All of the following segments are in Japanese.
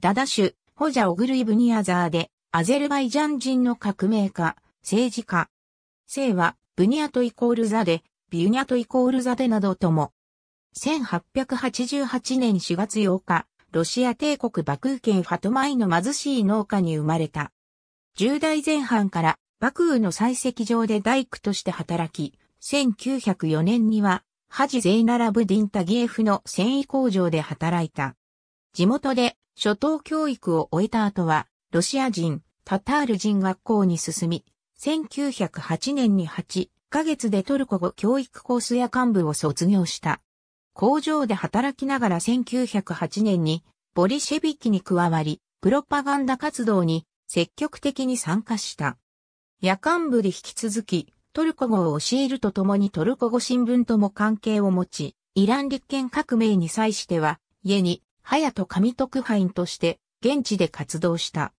ダダシュ、ホジャ・オグルイ・ブニアザーで、アゼルバイジャン人の革命家、政治家。姓は、ブニアトイコールザで、ビュニアトイコールザでなどとも。1888年4月8日、ロシア帝国バクー県ファトマイの貧しい農家に生まれた。10代前半から、バクーの採石場で大工として働き、1904年には、ハジ・ゼイナラブ・ディンタギエフの繊維工場で働いた。地元で初等教育を終えた後は、ロシア人、タタール人学校に進み、1908年に8ヶ月でトルコ語教育コースや幹部を卒業した。工場で働きながら1908年にボリシェビキに加わり、プロパガンダ活動に積極的に参加した。夜間部で引き続き、トルコ語を教えるとともにトルコ語新聞とも関係を持ち、イラン立憲革命に際しては、家にヤト神特派員として現地で活動した。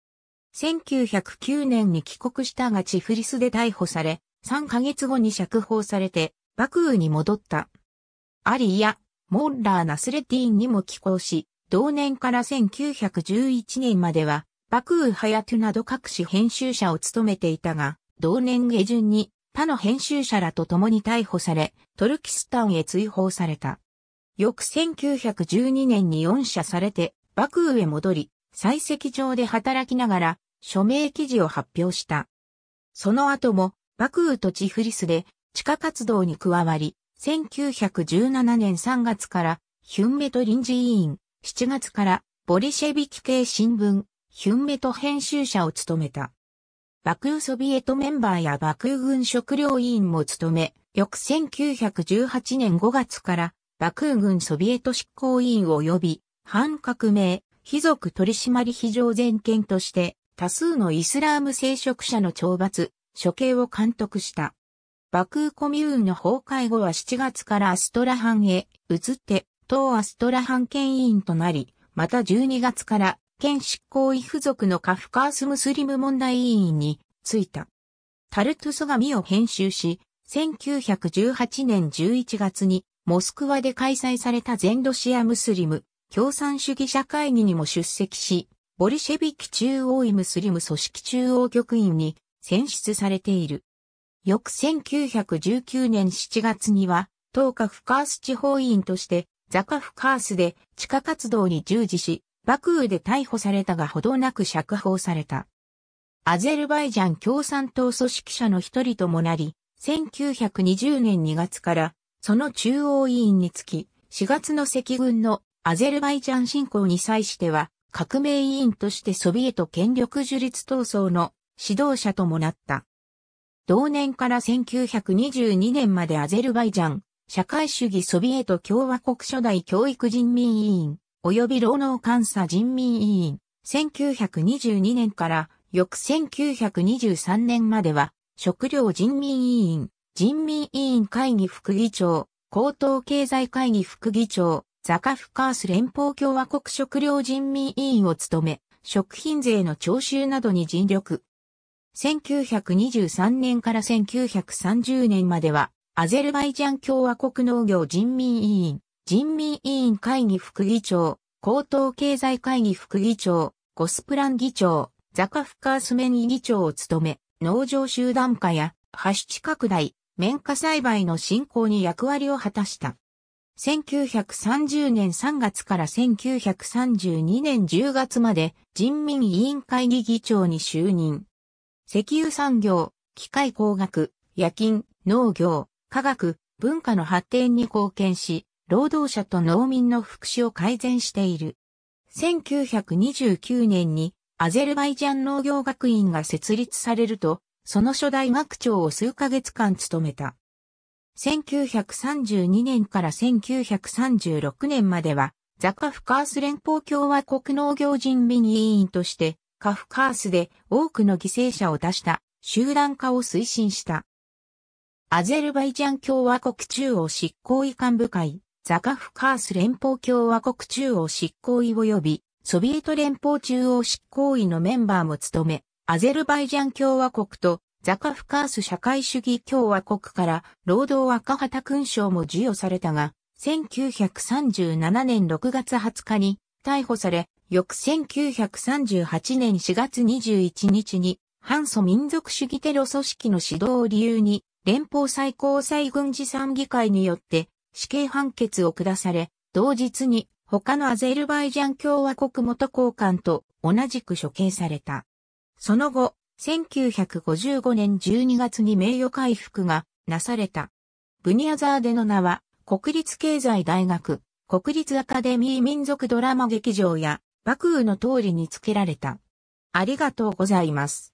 1909年に帰国したがチフリスで逮捕され、3ヶ月後に釈放されて、バクーに戻った。アリや、モッラー・ナスレティーンにも寄港し、同年から1911年までは、バクー・ハヤトゥなど各種編集者を務めていたが、同年下旬に他の編集者らと共に逮捕され、トルキスタンへ追放された。翌1912年に4社されて、幕府へ戻り、採石場で働きながら、署名記事を発表した。その後も、幕府とチフリスで、地下活動に加わり、1917年3月から、ヒュンメト臨時委員、7月から、ボリシェビキ系新聞、ヒュンメト編集者を務めた。幕府ソビエトメンバーや幕府軍食料委員も務め、翌1918年5月から、バクー軍ソビエト執行委員及び、反革命、非族取締非常全権として、多数のイスラーム聖職者の懲罰、処刑を監督した。バクーコミューンの崩壊後は7月からアストラハンへ移って、当アストラハン県委員となり、また12月から県執行委付属のカフカースムスリム問題委員についた。タルトゥソガミを編集し、1918年11月にモスクワで開催された全ロシアムスリム共産主義者会議にも出席し、ボリシェビキ中央イムスリム組織中央局員に選出されている。翌1919年7月には、東下フカース地方委員として、ザカフカースで地下活動に従事し、爆雨で逮捕されたがほどなく釈放された。アゼルバイジャン共産党組織者の一人ともなり、1920年2月からその中央委員につき、4月の赤軍のアゼルバイジャン侵攻に際しては、革命委員としてソビエト権力樹立闘争の指導者ともなった。同年から1922年までアゼルバイジャン、社会主義ソビエト共和国初代教育人民委員、及び労働監査人民委員、1922年から翌1923年までは、食料人民委員、人民委員会議副議長、高等経済会議副議長、ザカフカース連邦共和国食料人民委員を務め、食品税の徴収などに尽力。1923年から1930年までは、アゼルバイジャン共和国農業人民委員、人民委員会議副議長、高等経済会議副議長、ゴスプラン議長、ザカフカースメン議長を務め、農場集団化や、発出拡大、綿花栽培の振興に役割を果たした。1930年3月から1932年10月まで人民委員会議議長に就任。石油産業、機械工学、夜勤、農業、科学、文化の発展に貢献し、労働者と農民の福祉を改善している。1929年にアゼルバイジャン農業学院が設立されると、その初代学長を数ヶ月間務めた。1932年から1936年までは、ザカフカース連邦共和国農業人民委員として、カフカースで多くの犠牲者を出した集団化を推進した。アゼルバイジャン共和国中央執行委幹部会、ザカフカース連邦共和国中央執行委及び、ソビエト連邦中央執行委のメンバーも務め、アゼルバイジャン共和国とザカフカース社会主義共和国から労働赤旗勲章も授与されたが、1937年6月20日に逮捕され、翌1938年4月21日に反祖民族主義テロ組織の指導を理由に連邦最高裁軍事参議会によって死刑判決を下され、同日に他のアゼルバイジャン共和国元高官と同じく処刑された。その後、1955年12月に名誉回復がなされた。ブニャザーデの名は、国立経済大学、国立アカデミー民族ドラマ劇場や、幕府の通りにつけられた。ありがとうございます。